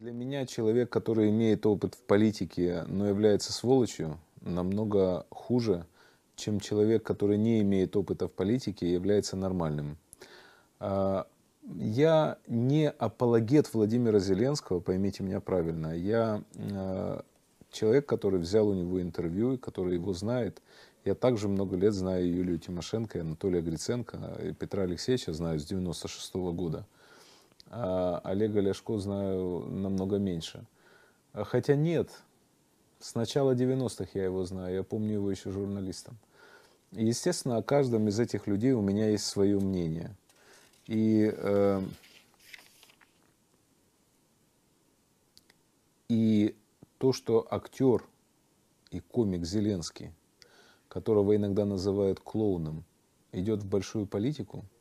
Для меня человек, который имеет опыт в политике, но является сволочью, намного хуже, чем человек, который не имеет опыта в политике и является нормальным. А, я не апологет Владимира Зеленского, поймите меня правильно. Я а, человек, который взял у него интервью, который его знает. Я также много лет знаю Юлию Тимошенко, Анатолия Гриценко, и Петра Алексеевича знаю с 96 года а Олега Ляшко знаю намного меньше. А хотя нет, с начала 90-х я его знаю, я помню его еще журналистом. И, естественно, о каждом из этих людей у меня есть свое мнение. И, э, и то, что актер и комик Зеленский, которого иногда называют клоуном, идет в большую политику –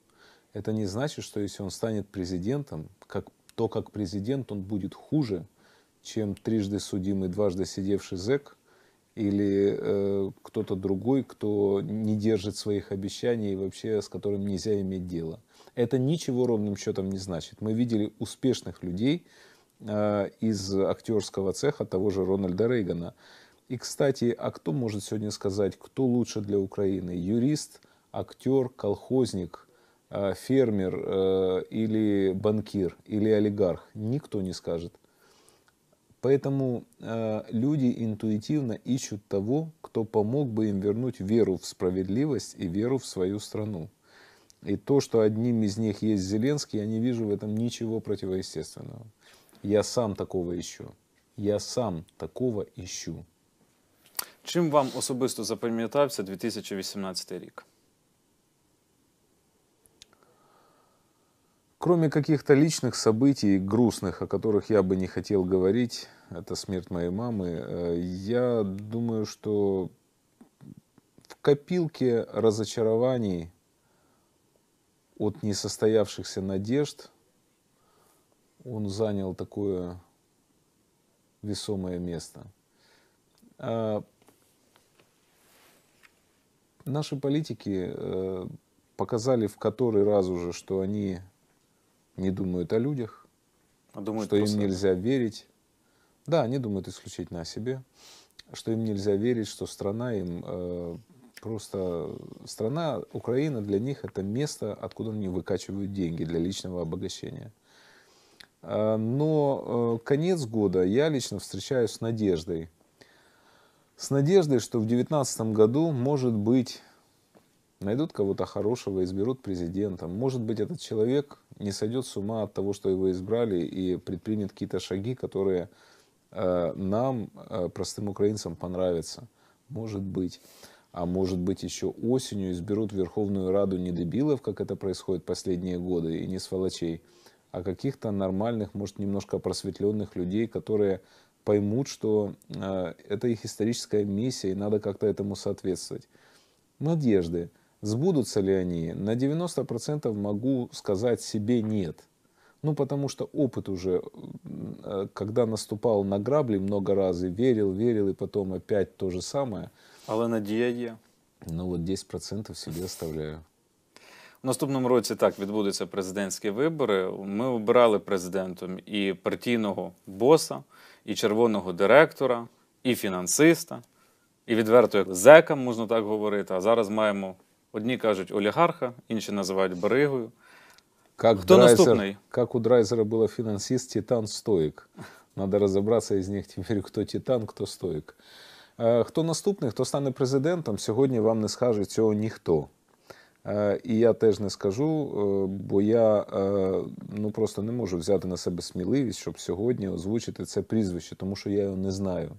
это не значит, что если он станет президентом, как, то как президент он будет хуже, чем трижды судимый, дважды сидевший зэк или э, кто-то другой, кто не держит своих обещаний и вообще с которым нельзя иметь дело. Это ничего ровным счетом не значит. Мы видели успешных людей э, из актерского цеха того же Рональда Рейгана. И, кстати, а кто может сегодня сказать, кто лучше для Украины? Юрист, актер, колхозник – Э, фермер э, или банкир или олигарх, никто не скажет. Поэтому э, люди интуитивно ищут того, кто помог бы им вернуть веру в справедливость и веру в свою страну. И то, что одним из них есть Зеленский, я не вижу в этом ничего противоестественного. Я сам такого ищу. Я сам такого ищу. Чим вам особисто запам'ятався 2018 рік? Кроме каких-то личных событий, грустных, о которых я бы не хотел говорить, это смерть моей мамы, э, я думаю, что в копилке разочарований от несостоявшихся надежд он занял такое весомое место. А наши политики э, показали в который раз уже, что они не думают о людях, а думают что им нельзя верить. Да, они думают исключительно о себе, что им нельзя верить, что страна им э, просто... Страна, Украина для них это место, откуда они выкачивают деньги для личного обогащения. Э, но э, конец года я лично встречаюсь с надеждой. С надеждой, что в 2019 году, может быть, Найдут кого-то хорошего, изберут президентом. Может быть, этот человек не сойдет с ума от того, что его избрали, и предпримет какие-то шаги, которые э, нам, э, простым украинцам, понравятся. Может быть. А может быть, еще осенью изберут Верховную Раду не дебилов, как это происходит последние годы, и не сволочей, а каких-то нормальных, может, немножко просветленных людей, которые поймут, что э, это их историческая миссия, и надо как-то этому соответствовать. Надежды. Сбудутся ли они? На 90% могу сказать себе нет. Ну, потому что опыт уже, э, когда наступал на грабли много раз и верил, верил, и потом опять то же самое. Але надія Ну, от 10% собі оставляю. У наступному році так відбудуться президентські вибори. Ми обирали президентом і партійного боса, і червоного директора, і фінансиста, і відверто як зека, можна так говорити. А зараз маємо Одні кажуть олігарха, інші називають баригою. Как Кто Драйзер, наступний? Як у Драйзера было фінансист, Титан Стоїк. Надо розібратися із них тепер, хто Титан, хто Стоїк. Хто э, наступний, хто стане президентом, сьогодні вам не скаже цього ніхто. І э, я теж не скажу, э, бо я ну, просто не можу взяти на себе сміливість, щоб сьогодні озвучити це прізвище, тому що я його не знаю.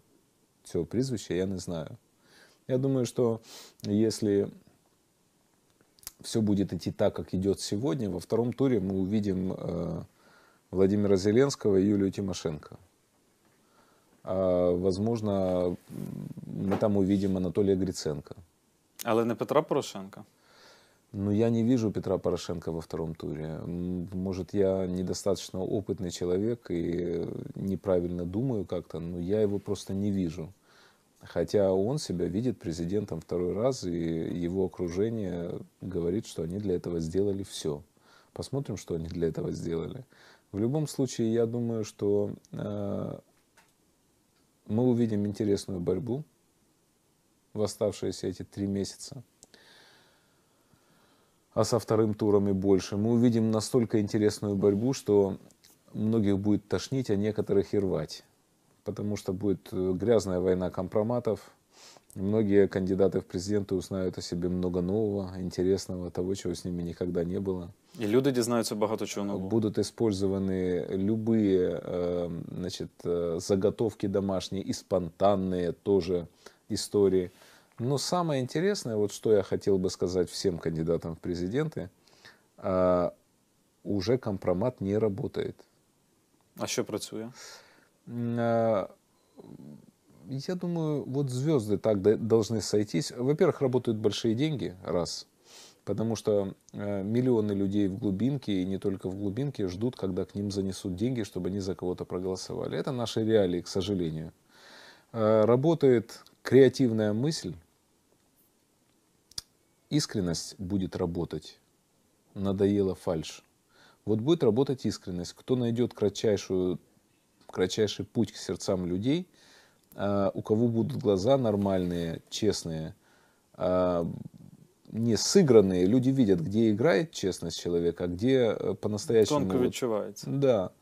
Цього прізвища я не знаю. Я думаю, що якщо все будет идти так, как идет сегодня, во втором туре мы увидим э, Владимира Зеленского и Юлию Тимошенко. А, возможно, мы там увидим Анатолия Гриценко. Але не Петра Порошенко? Ну, я не вижу Петра Порошенко во втором туре. Может, я недостаточно опытный человек и неправильно думаю как-то, но я его просто не вижу. Хотя он себя видит президентом второй раз, и его окружение говорит, что они для этого сделали все. Посмотрим, что они для этого сделали. В любом случае, я думаю, что э, мы увидим интересную борьбу в оставшиеся эти три месяца. А со вторым туром и больше. Мы увидим настолько интересную борьбу, что многих будет тошнить, а некоторых и рвать потому что будет э, грязная война компроматов. Многие кандидаты в президенты узнают о себе много нового, интересного, того, чего с ними никогда не было. И люди дізнаються много чего нового. Будут использованы любые эм, значит, э, заготовки домашние и спонтанные тоже истории. Но самое интересное, вот что я хотел бы сказать всем кандидатам в президенты, а, уже компромат не работает. А что працює? А, я думаю, вот звезды так должны сойтись. Во-первых, работают большие деньги, раз, потому что а, миллионы людей в глубинке, и не только в глубинке, ждут, когда к ним занесут деньги, чтобы они за кого-то проголосовали. Это наши реалии, к сожалению. А, работает креативная мысль, искренность будет работать. Надоело фальш. Вот будет работать искренность. Кто найдет кратчайшую кратчайший путь к сердцам людей, а, у кого будут глаза нормальные, честные, а, не сыгранные, люди видят, где играет честность человека, а где э, по-настоящему... Тонко вычувается. Да.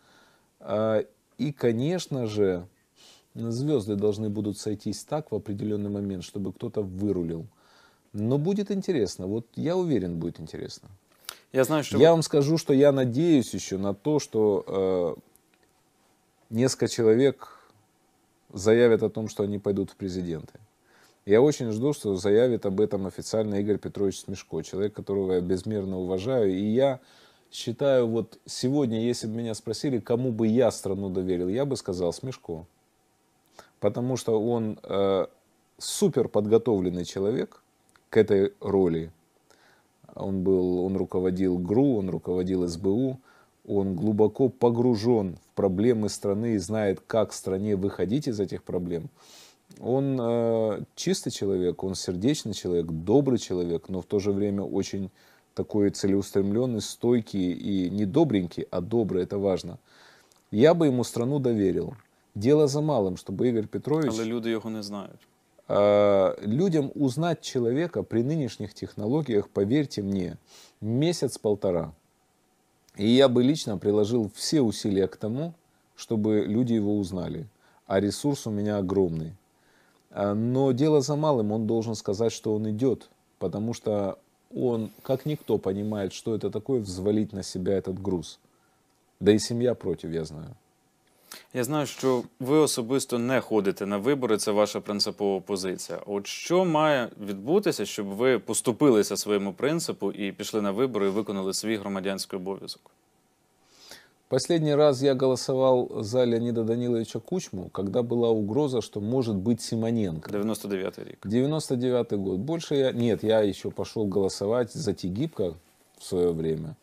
А, и, конечно же, звезды должны будут сойтись так в определенный момент, чтобы кто-то вырулил. Но будет интересно. Вот я уверен, будет интересно. Я знаю, что... Я вам скажу, что я надеюсь еще на то, что э, несколько человек заявят о том, что они пойдут в президенты. Я очень жду, что заявит об этом официально Игорь Петрович Смешко, человек, которого я безмерно уважаю. И я считаю, вот сегодня, если бы меня спросили, кому бы я страну доверил, я бы сказал Смешко. Потому что он э, супер подготовленный человек к этой роли. Он, был, он руководил ГРУ, он руководил СБУ он глубоко погружен в проблемы страны и знает, как стране выходить из этих проблем. Он э, чистый человек, он сердечный человек, добрый человек, но в то же время очень такой целеустремленный, стойкий и не добренький, а добрый, это важно. Я бы ему страну доверил. Дело за малым, чтобы Игорь Петрович... Але люди его не знают. Э, людям узнать человека при нынешних технологиях, поверьте мне, месяц-полтора – и я бы лично приложил все усилия к тому, чтобы люди его узнали. А ресурс у меня огромный. А, но дело за малым, он должен сказать, что он идет, потому что он, как никто, понимает, что это такое, взвалить на себя этот груз. Да и семья против, я знаю. Я знаю, що ви особисто не ходите на вибори, це ваша принципова позиція. От що має відбутися, щоб ви поступилися своєму принципу і пішли на вибори і виконали свій громадянський обов'язок? Последний раз я голосовал за Леонида Даниловича Кучму, когда была угроза, что может быть Симоненко. 99-й рик. 99 год. Больше я... Нет, я еще пошел голосовать за Тигибко в свое время.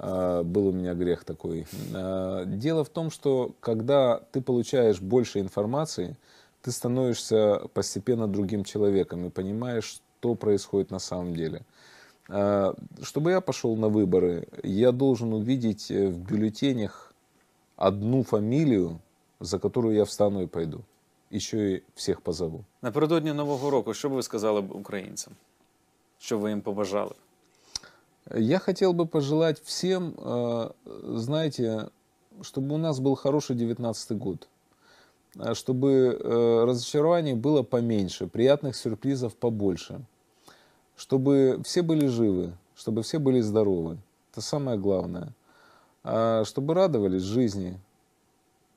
А, был у меня грех такой. А, дело в том, что когда ты получаешь больше информации, ты становишься постепенно другим человеком и понимаешь, что происходит на самом деле. А, чтобы я пошел на выборы, я должен увидеть э, в бюллетенях одну фамилию, за которую я встану и пойду. еще и всех всіх позову. Напередодні Нового року, что бы вы сказали украинцам, что вы им їм побажали? Я хотел бы пожелать всем, э, знаете, чтобы у нас был хороший девятнадцатый год, э, чтобы э, разочарований было поменьше, приятных сюрпризов побольше, чтобы все были живы, чтобы все были здоровы. Это самое главное. А чтобы радовались жизни.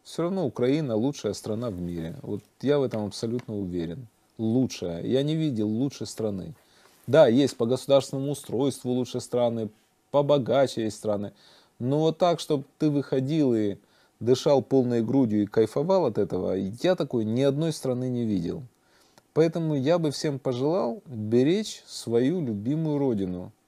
Все равно Украина лучшая страна в мире. Вот я в этом абсолютно уверен. Лучшая. Я не видел лучшей страны. Да, есть по государственному устройству лучшие страны, побогаче есть страны. Но вот так, чтобы ты выходил и дышал полной грудью и кайфовал от этого, я такой ни одной страны не видел. Поэтому я бы всем пожелал беречь свою любимую родину –